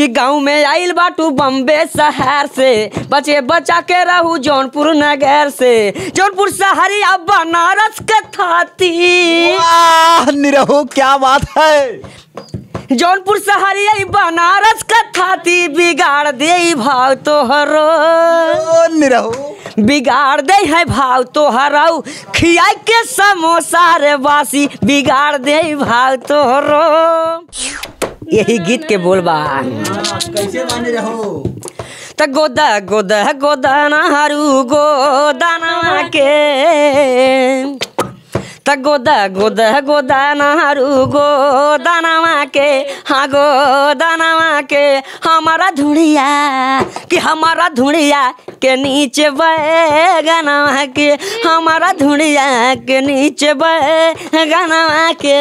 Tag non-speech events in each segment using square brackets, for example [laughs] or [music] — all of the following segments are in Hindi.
कि गाँव में आइल बाटू बम्बे शहर से बचे बचा के रहू जौनपुर नगर से जौनपुर शहरी अब बनारस के थाती क्या बात है जौनपुर शहरी बनारस का थाती बिगाड़ दे भाव तो हरो बिगाड़ दे है भाव तो हराऊ खिया के समोसा रे बासी बिगाड़ दे भाव तो हरो यही गीत के बोल बा त गोदा गोदा गोदाना नारू गोदाना के त गोद गोद गो गोदनामा के हाँ दाना के हमारा धुड़िया कि हमारा धुड़िया के नीचे बैगनामा के हमारा धुड़िया के नीचे बैगनामा के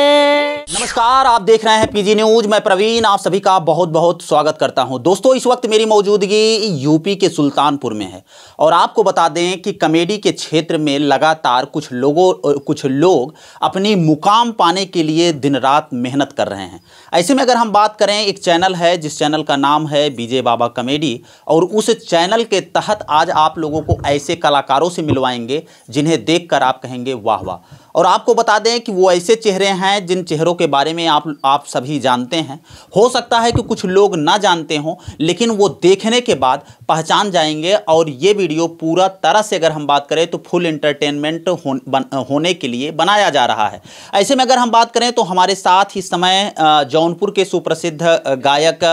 नमस्कार आप देख रहे हैं पीजी न्यूज मैं प्रवीण आप सभी का बहुत बहुत स्वागत करता हूं दोस्तों इस वक्त मेरी मौजूदगी यूपी के सुल्तानपुर में है और आपको बता दें कि कमेडी के क्षेत्र में लगातार कुछ लोगों कुछ लोग लोग अपनी मुकाम पाने के लिए दिन रात मेहनत कर रहे हैं ऐसे में अगर हम बात करें एक चैनल है जिस चैनल का नाम है बीजे बाबा कॉमेडी और उस चैनल के तहत आज आप लोगों को ऐसे कलाकारों से मिलवाएंगे जिन्हें देखकर आप कहेंगे वाह वाह और आपको बता दें कि वो ऐसे चेहरे हैं जिन चेहरों के बारे में आप आप सभी जानते हैं हो सकता है कि कुछ लोग ना जानते हों लेकिन वो देखने के बाद पहचान जाएंगे और ये वीडियो पूरा तरह से अगर हम बात करें तो फुल इंटरटेनमेंट हो, होने के लिए बनाया जा रहा है ऐसे में अगर हम बात करें तो हमारे साथ इस समय जौनपुर के सुप्रसिद्ध गायक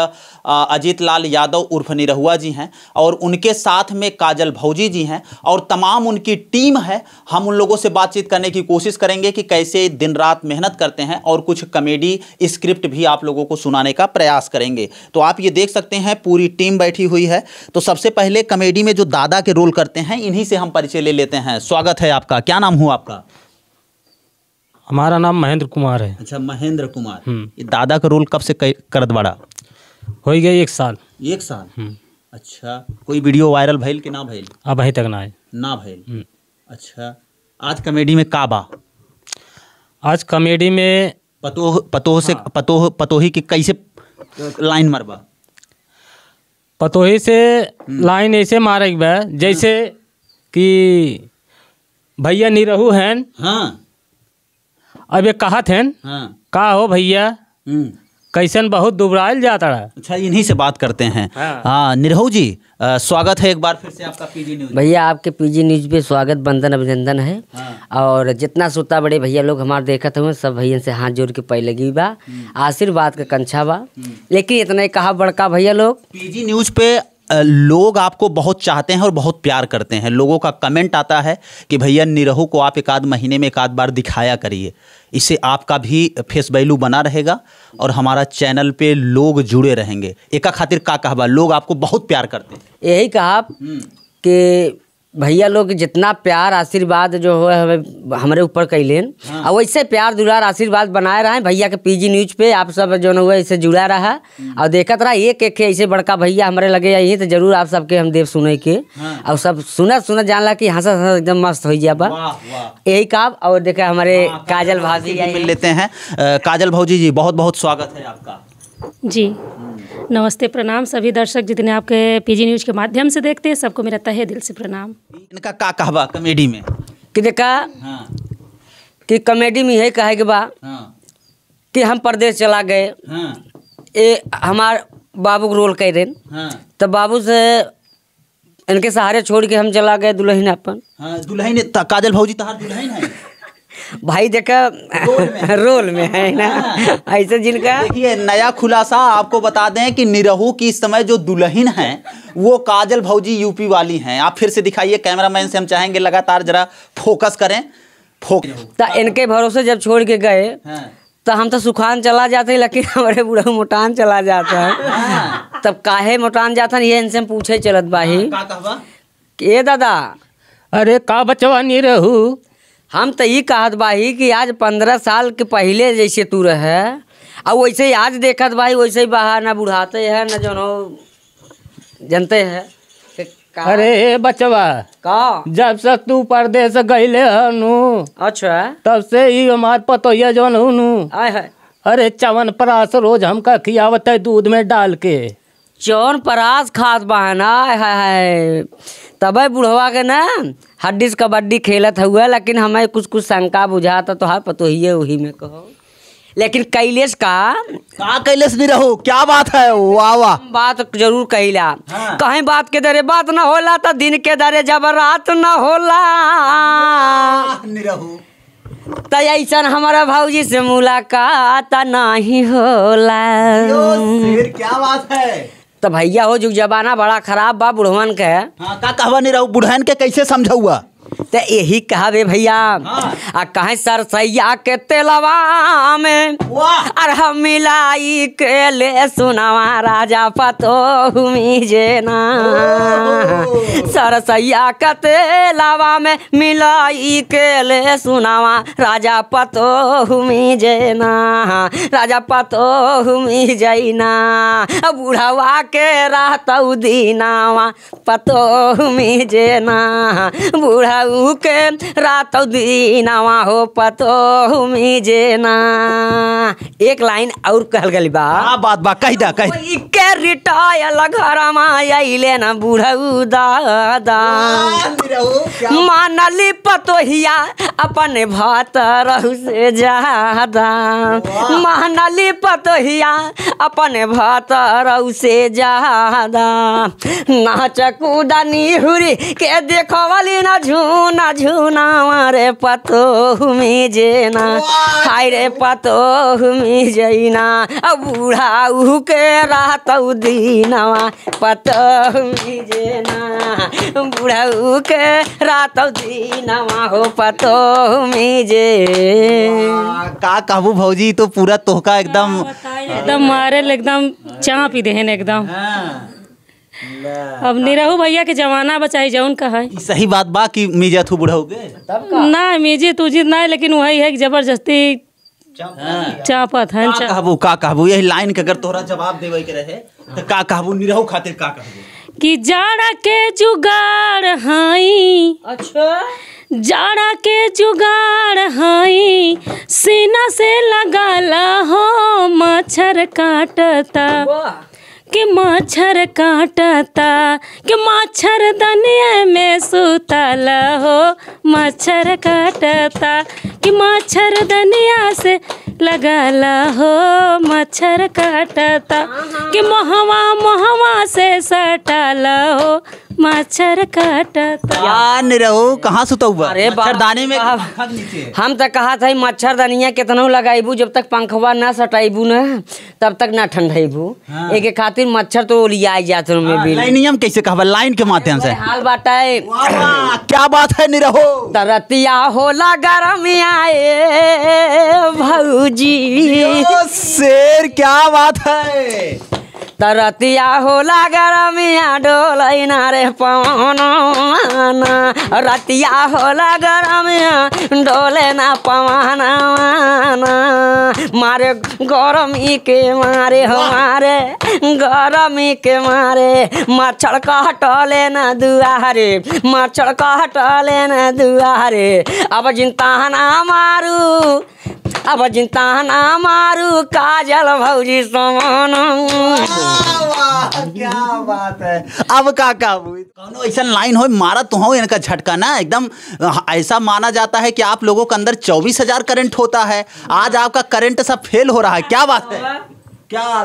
अजीत लाल यादव उर्फ निरहुआ जी हैं और उनके साथ में काजल भौजी जी हैं और तमाम उनकी टीम है हम उन लोगों से बातचीत करने की कोशिश कोशिश करेंगे कि कैसे दिन रात मेहनत करते हैं और कुछ कॉमेडी स्क्रिप्ट भी आप लोगों को सुनाने का प्रयास करेंगे तो आप ये देख सकते हैं पूरी टीम बैठी हुई है तो सबसे पहले कॉमेडी में जो दादा के रोल करते हैं इन्हीं से हम परिचय ले लेते हैं स्वागत है आपका क्या नाम हुआ आपका हमारा नाम महेंद्र कुमार है अच्छा महेंद्र कुमार हम्म। ये दादा का रोल कब से कर दबाड़ा हो गया एक साल एक साल हम्म। अच्छा कोई वीडियो वायरल भैल कि ना भैल अब अभी तक ना है ना भैल हम्म। अच्छा आज कॉमेडी में का बा आज कॉमेडी में पतोह पतोह से हाँ। पतोह पतोही की कैसे लाइन मरबा पतोही से हम्म। लाइन ऐसे मारे बा जैसे हाँ। कि भैया निरहू हैं हाँ अब ये कहा थे हाँ। का हो भैया हम्म। कैसन बहुत दुबराइल जाता रहा अच्छा इन्हीं से बात करते हैं हाँ, हाँ निरहू जी आ, स्वागत है एक बार फिर से आपका पीजी न्यूज भैया आपके पीजी न्यूज पे स्वागत बंधन अभिनंदन है हाँ। और जितना सुता बड़े भैया लोग हमारे देखते हुए सब भैया से हाथ जोड़ के पै लगी बा हम्म। आशीर्वाद का कंछा बा हम्म। लेकिन इतना ही कहा बड़का भैया लोग पीजी न्यूज पे लोग आपको बहुत चाहते हैं और बहुत प्यार करते हैं लोगों का कमेंट आता है कि भैया निरहू को आप एक आध महीने में एक आध बार दिखाया करिए इससे आपका भी फेस वैल्यू बना रहेगा और हमारा चैनल पे लोग जुड़े रहेंगे एका खातिर का कहबा लोग आपको बहुत प्यार करते हैं यही कहा हम्म। कि भैया लोग जितना प्यार आशीर्वाद जो हो हमें हमारे ऊपर कैलेन हाँ। और वैसे प्यार दुलार आशीर्वाद बनाए रहे भैया के पीजी न्यूज पे आप सब जो हुआ ऐसे जुड़ा रहा हम्म। और देखत रहा एक एक ऐसे बड़का भैया हमारे लगे यही तो जरूर आप सबके हम देव सुने के हाँ। और सब सुना जान ला कि हंसा हंसा एकदम मस्त हो जाए बा यही काब और देखा हमारे हाँ, तो काजल भाजी लेते हैं काजल भाजी जी बहुत बहुत स्वागत है आपका जी नमस्ते प्रणाम सभी दर्शक जितने आपके पीजी न्यूज के माध्यम से देखते हैं सबको मेरा तहे दिल से प्रणाम इनका का कहबा कॉमेडी में कि देखा हाँ। कि कॉमेडी में है कहे के बा हाँ। कि हम प्रदेश चला गए हाँ। ए हमार बाबू रोल कह रहे हाँ। तो बाबू से इनके सहारे छोड़ के हम चला गए दुल्हन अपन हाँ, दुल्हन काजल भाजी तहार दुल्हन है भाई जगह रोल, [laughs] रोल में है ना हाँ। ऐसे जिनका देखिए नया खुलासा आपको बता दें कि निरहू की इस समय जो दुल्हन है वो काजल भौजी यूपी वाली हैं आप फिर से दिखाइए कैमरामैन से हम चाहेंगे लगातार जरा फोकस करें फोकस इनके भरोसे जब छोड़ के गए हाँ। तो हम तो सुखान चला जाते हैं लेकिन हमारे बूढ़ा मोटान चला जाता है हाँ। तब काहे मोटान जाता ये इनसे पूछे चलत बाही ये दादा अरे का बचवा नहीं रहू हम तो ये कहत बाही कि आज पंद्रह साल के पहले जैसे तू रहे आ वैसे ही आज देखत भाई वैसे ही बाहर ना बुढ़ाते है ना जो जनते है अरे बचवा का जब से तू परदेश गईले हनु अच्छा तब से ही हमार पतोया जौन हनु अरे चवन परास रोज हमका खियावत है दूध में डाल के चौन परास खात बहना आय है, है। तब बुढ़वा के ना हड्डिस कबड्डी खेलत हुआ लेकिन हमें कुछ कुछ शंका बुझाता तो पतो ही वही में कहो लेकिन कैलेश का कहा कैलेश भी रहो क्या बात है वाह वाह बात जरूर कहिला हाँ। कहीं बात के दरे बात ना होला तो दिन के दरे जब रात न होला तो ऐसा हमारा भाजी से मुलाकात नहीं होला क्या बात है तो भैया हो जो जबाना बड़ा खराब बा बुढ़वन के हाँ, का कहवा नहीं रहो बुढ़वन के कैसे समझा हुआ तो यही कहा भैया हाँ। आ कहे सर सैया के तेलवा में वाह पर हम मिलाई के ले सुनावा राजा पतो जे ना सरसैया कते लावा में मिलाई के ले सुनावा राजा पतो जे ना राजा पतो जैना बूढ़वा के रहतऊ दीनावा पतो जे ना के रात दीनावा हो पतो जे ना एक एक लाइन और कहल गली बा हां बात बा कह दा कह के रिटायल घरमा आइले ना बुढ़ाऊ दादा मानली पतोहिया अपन भात रहु से ज्यादा मानली पतोहिया अपन भात रहु से ज्यादा नाच कूदनी हुरी के देखो वाली ना झूना झूना मारे पतो हुमी जेना हाय रे पतो हुमी जैना बूढ़ा के रात दीनवा पतौनी जेना बूढ़ा के रात दीनवा हो पतौनी जे हाँ, का कहबू भौजी तो पूरा तोहका एकदम हाँ, एकदम मारल एकदम चाँप ही देहन एकदम हाँ। अब निरहु भैया के जमाना बचाई जौन का है सही बात बा कि मीजत हूँ बुढ़ाऊ के ना मीजे तुझे ना लेकिन वही है कि जबरदस्ती हाँ। चापा हाँ, था का कहबू का कहबू यही लाइन के अगर तोरा जवाब देवे के रहे तो का कहबू निरहु खातिर का कहबू कि जाड़ा के जुगाड़ हाई अच्छा जाड़ा के जुगाड़ हाई सीना से लगाला हो मच्छर काटता कि मच्छर काटता कि मच्छर दनिया में सुतल हो मच्छर काटता कि मच्छर दनिया से लगल हो मच्छर काटता हाँ, हाँ। कि महवा महवा से सटल हो मच्छर काटता रहो कहाँ सुता हुआ अरे में हम तो कहा था मच्छर दनिया कितना लगाइबू जब तक पंखवा ना सटाइबू ना तब तक ना ठंडाइबू हाँ। एक खातिर मच्छर तो लिया जाते हाँ, में भी कैसे कहा लाइन के माध्यम से हाल बात है क्या बात है निरहो तरतिया होला गरम आए भौजी शेर क्या बात है तरतिया होला गरमिया डोलैना रे पवनवाना रतिया होला गरमिया डोले ना पवनवाना मारे गरमी के मारे हमारे गरमी के मारे मच्छर कहटले न दुआरे मच्छर कहटले दुआ दुआरे अब जिन ताना मारू अब जिताना मारू काजल भौजी समान क्या बात है अब का का ऐसा लाइन हो मारा तो हो इनका झटका ना एकदम ऐसा माना जाता है कि आप लोगों के अंदर चौबीस हजार करंट होता है आज आपका करंट सब फेल हो रहा है क्या बात है क्या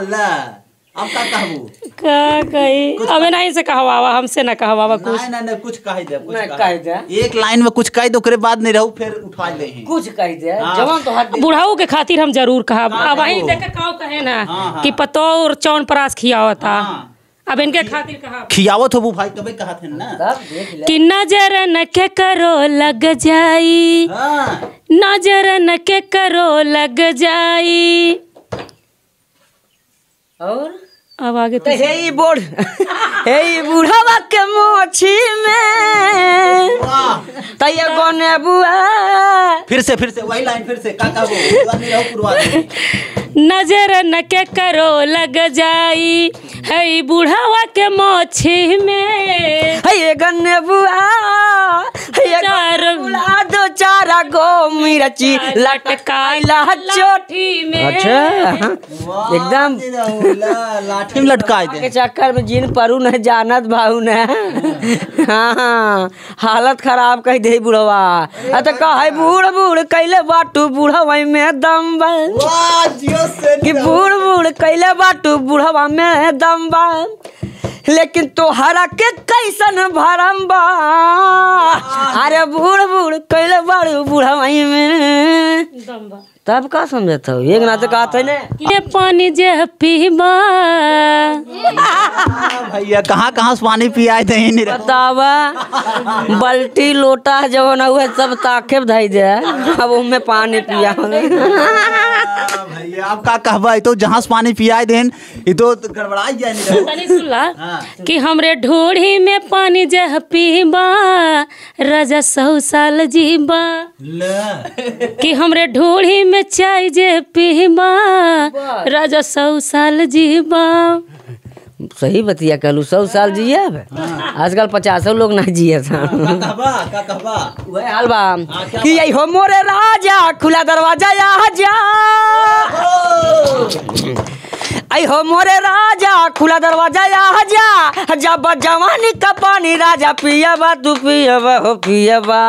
अब का कहबू का कही हमें नहीं से कहवावा हमसे ना कहवावा कुछ ना ना कुछ कह दे कुछ कह दे एक लाइन में कुछ कह दो करे बाद नहीं रहू फिर उठा ले कुछ कह दे हाँ। जवान तो हद बुढ़ाऊ के खातिर हम जरूर कहा अब आई देख के काऊ कहे ना हाँ, हाँ। कि पतो और चौन परास खियावा था अब इनके खातिर कहा खियावत हो भाई तबे कहा थे ना कि नजर न के करो लग जाई नजर न के करो लग जाई और अब आगे तो हे बोर्ड [laughs] हे बूढ़ावा के मोछी में तैया है बुआ फिर से फिर से वही लाइन फिर से काका वो नजर न के करो लग जाई है बूढ़ावा के मोछी में हे गन्ने बुआ नहीं रची लटकाइला में अच्छा हाँ, एकदम लाठी में के चक्कर में जिन परू न जानत भाऊ न हाँ, हाँ हालत खराब कह दे बुढ़वा अत कह बूढ़ बूढ़ कैले बाटू बूढ़वा में दम कि बूढ़ बूढ़ कैले बाटू बूढ़वा में दम बन लेकिन तोहरा के कैसन भरम बा अरे बूढ़ बूढ़ कैले बाड़ू बूढ़ा वहीं में तब का समझता हो एक नाते कहा था ने ये पानी जे पीबा [laughs] भैया कहाँ कहाँ से पानी पिया थे ही नहीं बतावा बल्टी लोटा जो ना हुआ सब ताके धाई दे अब उनमें पानी पिया [laughs] भैया आप का कहबा तो जहाँ से पानी पिया देन ये तो गड़बड़ाई जाए नहीं सुनला हाँ। कि हमरे ढोड़ी में पानी जे पीबा राजा सौ साल जीबा कि हमरे ढोड़ी में चाय जे पीमा राजा सौ साल जीवा सही बतिया कहलू सौ साल जिये हाँ। आजकल पचास लोग ना जिये वह कि यही हो मोरे राजा खुला दरवाजा यहाँ जा आई हो मोरे राजा खुला दरवाजा यहाँ जा जब जवानी का पानी राजा पियाबा तू पियाबा हो पियाबा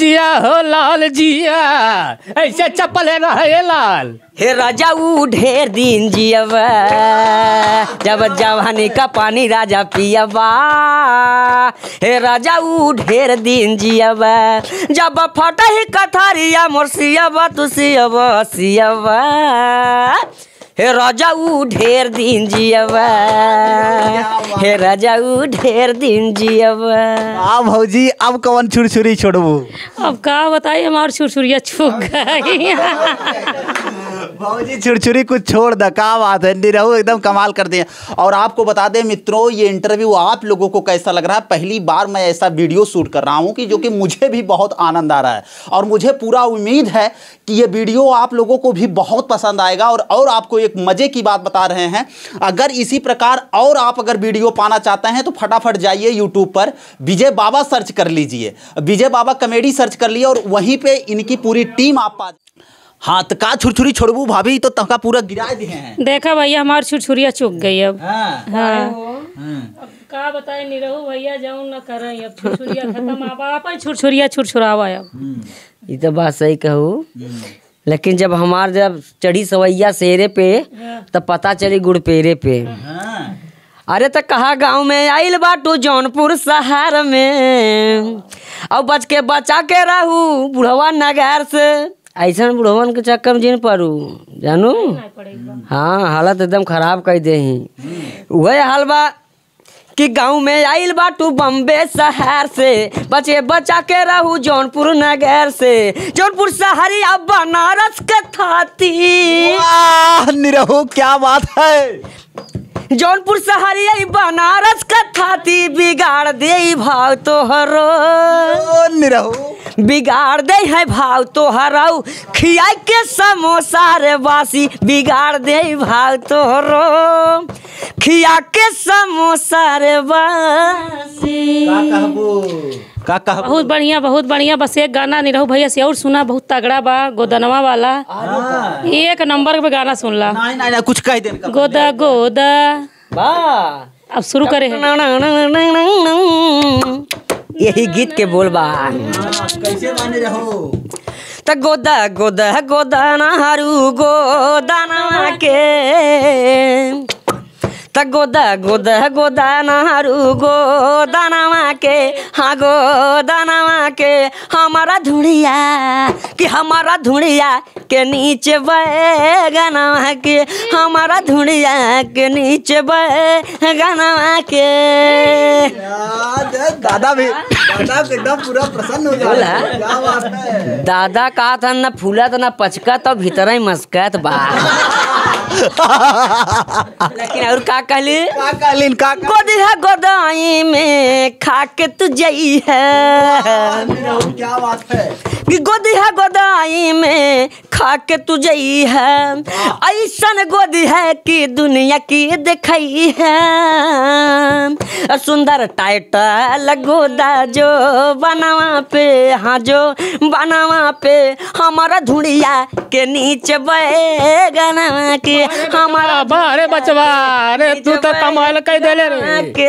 जिया हो लाल जिया ऐसे चप्पल है ना है लाल हे राजा वो ढेर दिन जियबा जब जवानी का पानी राजा पियबा हे राजा वो ढेर दिन जियबा जब फट ही कथारिया मोर सियबा तू सियबा सियबा हे रजाऊ ढेर दिन जियब हे रजाऊ ढेर दिन जियब आ भौजी अब कवन छुरछुरी छोड़बू अब का बताई हमार छुरछुरिया छुक गई भाजी छुरछुरी कुछ छोड़ दे का बात है निरहू एकदम कमाल कर दिया और आपको बता दें मित्रों ये इंटरव्यू आप लोगों को कैसा लग रहा है पहली बार मैं ऐसा वीडियो शूट कर रहा हूँ कि जो कि हम्म। मुझे भी बहुत आनंद आ रहा है और मुझे पूरा उम्मीद है कि ये वीडियो आप लोगों को भी बहुत पसंद आएगा और और आपको एक मज़े की बात बता रहे हैं अगर इसी प्रकार और आप अगर वीडियो पाना चाहते हैं तो फटाफट जाइए यूट्यूब पर विजय बाबा सर्च कर लीजिए विजय बाबा कमेडी सर्च कर लिए और वहीं पर इनकी पूरी टीम आप पा हाँ तो का छुरछुरी छोड़बू भाभी तो तहका पूरा गिरा दिए हैं देखा भैया हमार छुरछुरिया चुक गई अब हाँ, हाँ।, हाँ। अब का बताए निरहू भैया जाऊँ ना कर अब छुरछुरिया खत्म आप आप छुरछुरिया छुरछुरावा अब ये हम्म। तो बात सही कहू हम्म। लेकिन जब हमार जब चढ़ी सवैया शेरे पे हाँ। तो पता चली गुड़पेरे पे हाँ। अरे तो कहा गांव में आइल बाटू जौनपुर शहर में और बच के बचा के रहू बुढ़वा नगर से ऐसा बुढ़वन के चक्कर में जिन पड़ू जानू हाँ हालत एकदम खराब कर दे वही हाल बा कि गांव में आइल बा तू बम्बे शहर से बचे बचा के रहू जौनपुर नगर से जौनपुर शहरी अब बनारस के थाती निरहू क्या बात है जौनपुर सहरिया बनारस का थाती बिगाड़ दे भाव तो बिगाड़ दे है भाव तोहराऊ खिया के समोसा रे बासी बिगाड़ दे भाव तो हरो खिया के समोसा रे बासी का कहा बहुत बढ़िया बहुत बढ़िया बस एक गाना नहीं रहू भैया से और सुना बहुत तगड़ा बा गोदनवा वाला हाँ। एक नंबर पे गाना सुनला नहीं, नहीं, नहीं, कुछ कह दे गोदा गोदा अब शुरू करे यही गीत के बोल बा हाँ, कैसे माने रहो गोदा गोदा गोदाना हरू गोदाना के त गोद गोद गो गोदनामा के हाँ गो गोदनामा के हमारा धुड़िया कि हमारा धुड़िया के नीचे बे गाना के हमारा धुड़िया के नीचे बे गाना के दादा भी दादा तो पूरा प्रसन्न हो दादा का था ना फूला था ना पचका तो भीतर ही मस्कत बा लेकिन और का कहली का कहलिन का है गोदाई में खाके तू जई है हाँ, क्या बात है कि गोदी है गोदाई में खा के तुझई है ऐसन गोदी है कि दुनिया की दिखई है सुंदर टाइटल गोदा जो बनावा पे हाँ जो बनावा पे हमारा धुड़िया के नीचे बैगनवा के हमारा बारे बचवा अरे तू तो कमाल कह दे रे के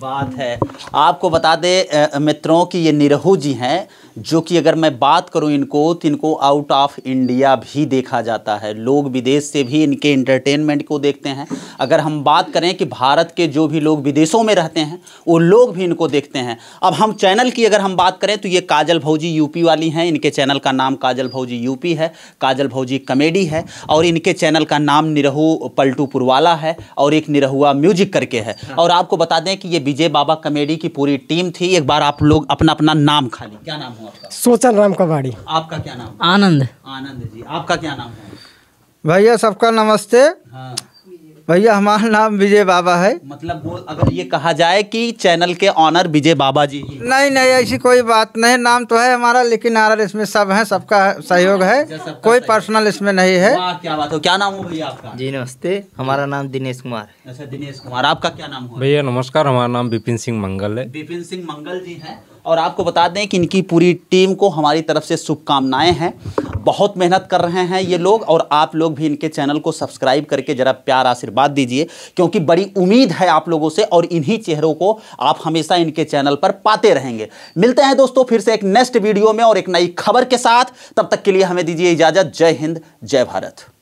बात है आपको बता दे मित्रों कि ये निरहू जी हैं जो कि अगर मैं बात करूं इनको तो इनको आउट ऑफ इंडिया भी देखा जाता है लोग विदेश से भी इनके एंटरटेनमेंट को देखते हैं अगर हम बात करें कि भारत के जो भी लोग विदेशों में रहते हैं वो लोग भी इनको देखते हैं अब हम चैनल की अगर हम बात करें तो ये काजल भौजी यूपी वाली हैं इनके चैनल का नाम काजल भौजी यूपी है काजल भौजी कमेडी है और इनके चैनल का नाम निरहू पलटू पुरवाला है और एक निरहुआ म्यूजिक करके है हाँ। और आपको बता दें कि ये विजय बाबा कमेडी की पूरी टीम थी एक बार आप लोग अपना अपना नाम खाली क्या नाम हुआ आपका सोचल राम कबाड़ी आपका क्या नाम आनंद आनंद जी आपका क्या नाम है भैया सबका नमस्ते हाँ। भैया हमारा नाम विजय बाबा है मतलब वो अगर ये कहा जाए कि चैनल के ऑनर विजय बाबा जी नहीं नहीं ऐसी कोई बात नहीं नाम तो है हमारा लेकिन ऑनर इसमें सब है सबका सहयोग है अच्छा, सबका कोई पर्सनल इसमें नहीं है क्या बात हो क्या नाम हो भैया आपका जी नमस्ते हमारा नाम दिनेश कुमार अच्छा दिनेश कुमार आपका क्या नाम हो भैया नमस्कार हमारा नाम बिपिन सिंह मंगल है बिपिन सिंह मंगल जी है और आपको बता दें कि इनकी पूरी टीम को हमारी तरफ से शुभकामनाएं हैं बहुत मेहनत कर रहे हैं ये लोग और आप लोग भी इनके चैनल को सब्सक्राइब करके ज़रा प्यार आशीर्वाद दीजिए क्योंकि बड़ी उम्मीद है आप लोगों से और इन्हीं चेहरों को आप हमेशा इनके चैनल पर पाते रहेंगे मिलते हैं दोस्तों फिर से एक नेक्स्ट वीडियो में और एक नई खबर के साथ तब तक के लिए हमें दीजिए इजाज़त जय हिंद जय भारत